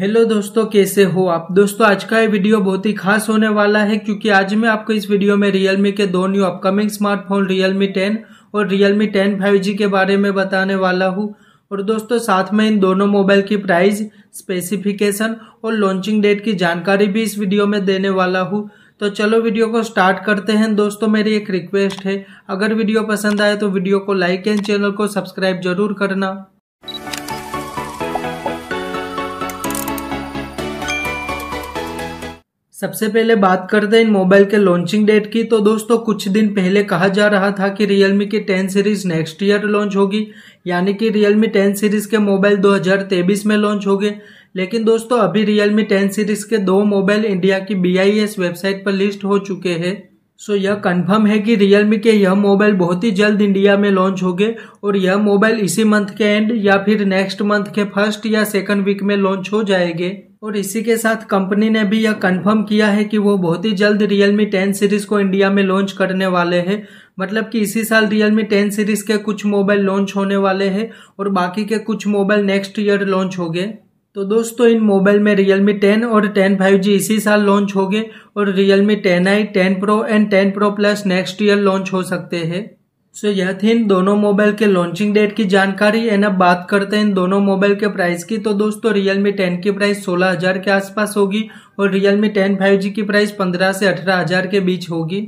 hello दोस्तों कैसे हो आप दोस्तों आज का ये वीडियो बहुत ही खास होने वाला है क्योंकि आज मैं आपको इस वीडियो में रियलमी के दो न्यू अपकमिंग स्मार्टफोन रियलमी 10 और रियलमी 10 फाइव के बारे में बताने वाला हूँ और दोस्तों साथ में इन दोनों मोबाइल की प्राइस स्पेसिफिकेशन और लॉन्चिंग डेट की जानकारी भी इस वीडियो में देने वाला हूँ तो चलो वीडियो को स्टार्ट करते हैं दोस्तों मेरी एक रिक्वेस्ट है अगर वीडियो पसंद आए तो वीडियो को लाइक एंड चैनल को सब्सक्राइब जरूर करना सबसे पहले बात करते हैं इन मोबाइल के लॉन्चिंग डेट की तो दोस्तों कुछ दिन पहले कहा जा रहा था कि Realme की 10 सीरीज नेक्स्ट ईयर लॉन्च होगी यानी कि Realme 10 सीरीज के मोबाइल 2023 में लॉन्च होंगे लेकिन दोस्तों अभी Realme 10 सीरीज के दो मोबाइल इंडिया की BIS वेबसाइट पर लिस्ट हो चुके हैं सो so, यह कंफर्म है कि Realme के यह मोबाइल बहुत ही जल्द इंडिया में लॉन्च होंगे और यह मोबाइल इसी मंथ के एंड या फिर नेक्स्ट मंथ के फर्स्ट या सेकंड वीक में लॉन्च हो जाएंगे और इसी के साथ कंपनी ने भी यह कंफर्म किया है कि वो बहुत ही जल्द रियलमी टेन सीरीज को इंडिया में लॉन्च करने वाले हैं मतलब कि इसी साल रियलमी टेन सीरीज के कुछ मोबाइल लॉन्च होने वाले हैं और बाकी के कुछ मोबाइल नेक्स्ट ईयर लॉन्च हो गए तो दोस्तों इन मोबाइल में मी टेन और टेन फाइव जी इसी साल लॉन्च हो गए और टेन आई ten pro and ten pro plus next year launch हो सकते हैं सो यह थी इन दोनों मोबाइल के लॉन्चिंग डेट की जानकारी एंड अब बात करते हैं इन दोनों मोबाइल के प्राइस की तो दोस्तों रियल मी टेन की प्राइस सोलह हजार के आसपास होगी और Realme ten five G की प्राइस पंद्रह से अठारह हजार के बीच होगी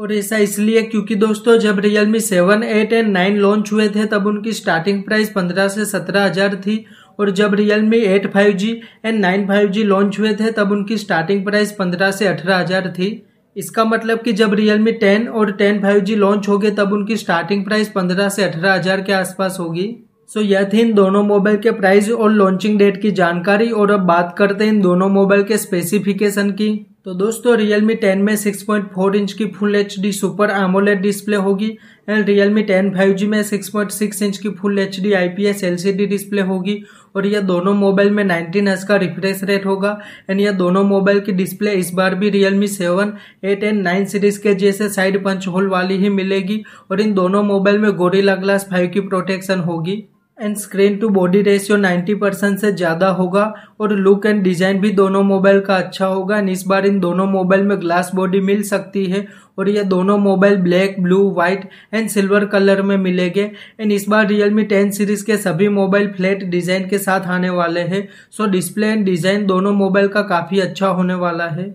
और ऐसा इसलिए क्योंकि दोस्तों जब Realme seven eight and nine launch हुए थे तब उनकी स्टार्टिंग प्राइस पंद्रह से सत्रह हजार थी और जब Realme eight five G and nine five G launch हुए थे तब उनकी स्टार्टिंग प्राइस पंद्रह से अठारह हजार थी इसका मतलब कि जब रियलमी 10 और 10 5G लॉन्च होगी तब उनकी स्टार्टिंग प्राइस 15 से अठारह हजार के आसपास होगी सो यह थी इन दोनों मोबाइल के प्राइस और लॉन्चिंग डेट की जानकारी और अब बात करते हैं इन दोनों मोबाइल के स्पेसिफिकेशन की तो दोस्तों Realme 10 में 6.4 इंच की full H D super AMOLED display होगी एंड Realme 10 5G में 6.6 इंच की full H D I P S L C D display होगी और यह दोनों मोबाइल में नाइनटीन एस का रिफ्रेश रेट होगा एंड यह दोनों मोबाइल की डिस्प्ले इस बार भी Realme seven eight and nine series के जैसे साइड पंच होल वाली ही मिलेगी और इन दोनों मोबाइल में गोरिल्ला ग्लास फाइव की प्रोटेक्शन होगी and screen to body ratio 90 percent से ज़्यादा होगा और लुक एंड डिज़ाइन भी दोनों मोबाइल का अच्छा होगा एंड इस बार इन दोनों मोबाइल में ग्लास बॉडी मिल सकती है और ये दोनों mobile black blue white and silver colour में मिलेंगे एंड इस बार रियलमी टेन सीरीज़ के सभी मोबाइल फ्लैट डिज़ाइन के साथ आने वाले हैं सो डिस्प्ले एंड डिज़ाइन दोनों मोबाइल का काफ़ी अच्छा होने वाला है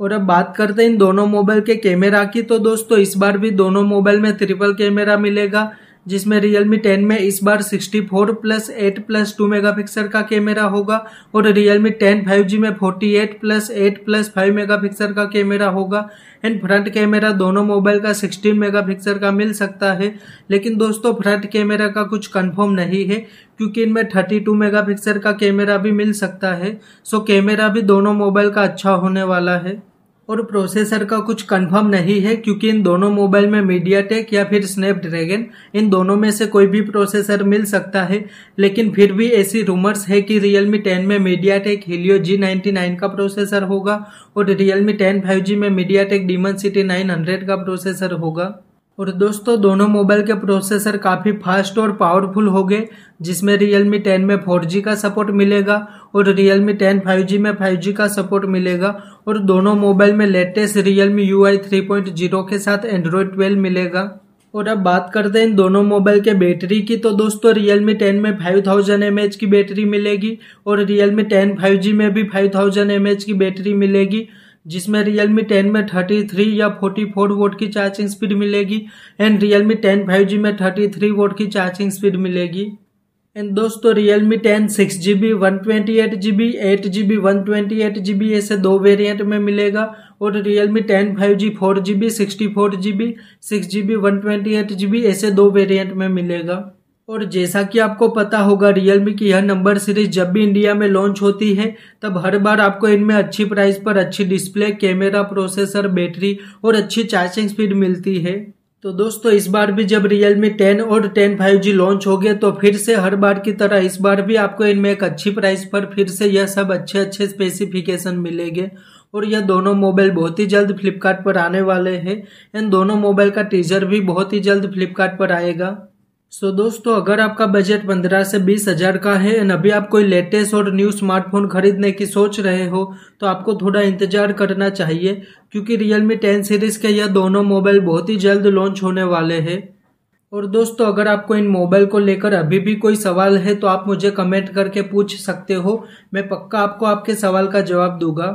और अब बात करते हैं इन दोनों मोबाइल के कैमरा की तो दोस्तों इस बार भी दोनों मोबाइल में ट्रिपल कैमरा मिलेगा जिसमें Realme 10 में इस बार 64 plus eight plus two mega का कैमरा होगा और Realme 10 5G में 48 plus eight plus five pixel का कैमरा होगा एंड फ्रंट कैमरा दोनों मोबाइल का 16 मेगापिक्सल का मिल सकता है लेकिन दोस्तों फ्रंट कैमरा का कुछ कंफर्म नहीं है क्योंकि इनमें 32 पिक्सल का कैमरा भी मिल सकता है सो कैमरा भी दोनों मोबाइल का अच्छा होने वाला है और प्रोसेसर का कुछ कंफर्म नहीं है क्योंकि इन दोनों मोबाइल में मीडिया टेक या फिर स्नैपड्रैगन इन दोनों में से कोई भी प्रोसेसर मिल सकता है लेकिन फिर भी ऐसी रूमर्स है कि रियलमी टेन में MediaTek Helio G ninety nine का प्रोसेसर होगा और रियलमी टेन फाइव जी में MediaTek Dimensity nine hundred का प्रोसेसर होगा और दोस्तों दोनों मोबाइल के प्रोसेसर काफ़ी फास्ट और पावरफुल हो गए जिसमें Realme 10 में 4G का सपोर्ट मिलेगा और Realme 10 5G में 5G का सपोर्ट मिलेगा और दोनों मोबाइल में लेटेस्ट Realme UI 3.0 के साथ Android 12 मिलेगा और अब बात करते हैं इन दोनों मोबाइल के बैटरी की तो दोस्तों Realme 10 में 5000 थाउजेंड की बैटरी मिलेगी और Realme 10 5G में भी 5000 थाउजेंड की बैटरी मिलेगी जिसमें Realme 10 में 33 या 44 वोट की चार्जिंग स्पीड मिलेगी एंड Realme 10 5G में 33 वोट की चार्जिंग स्पीड मिलेगी एंड दोस्तों Realme 10 six G B one twenty eight G B eight G B one twenty eight G B ऐसे दो वेरिएंट में मिलेगा और Realme 10 five G four G B sixty four G B six G B one twenty eight G B ऐसे दो variant में मिलेगा और जैसा कि आपको पता होगा रियलमी की यह नंबर सीरीज जब भी इंडिया में लॉन्च होती है तब हर बार आपको इनमें अच्छी प्राइस पर अच्छी डिस्प्ले कैमरा प्रोसेसर बैटरी और अच्छी चार्जिंग स्पीड मिलती है तो दोस्तों इस बार भी जब रियलमी 10 और 10 जी लॉन्च हो गए तो फिर से हर बार की तरह इस बार भी आपको इनमें एक अच्छी प्राइस पर फिर से यह सब अच्छे अच्छे स्पेसिफिकेशन मिलेंगे और यह दोनों मोबाइल बहुत ही जल्द फ्लिपकार्ट पर आने वाले हैं इन दोनों मोबाइल का टीजर भी बहुत ही जल्द फ्लिपकार्ट पर आएगा सो so, दोस्तों अगर आपका बजट पंद्रह से बीस हजार का है एंड अभी आप कोई लेटेस्ट और न्यू स्मार्टफोन खरीदने की सोच रहे हो तो आपको थोड़ा इंतजार करना चाहिए क्योंकि Realme 10 सीरीज के यह दोनों मोबाइल बहुत ही जल्द लॉन्च होने वाले हैं और दोस्तों अगर आपको इन मोबाइल को लेकर अभी भी कोई सवाल है तो आप मुझे कमेंट करके पूछ सकते हो मैं पक्का आपको आपके सवाल का जवाब दूंगा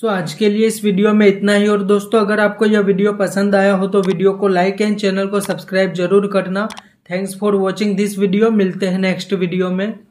सो so, आज के लिए इस वीडियो में इतना ही और दोस्तों अगर आपको यह वीडियो पसंद आया हो तो वीडियो को लाइक एंड चैनल को सब्सक्राइब जरूर करना thanks for watching this video मिलते हैं नेक्स्ट वीडियो में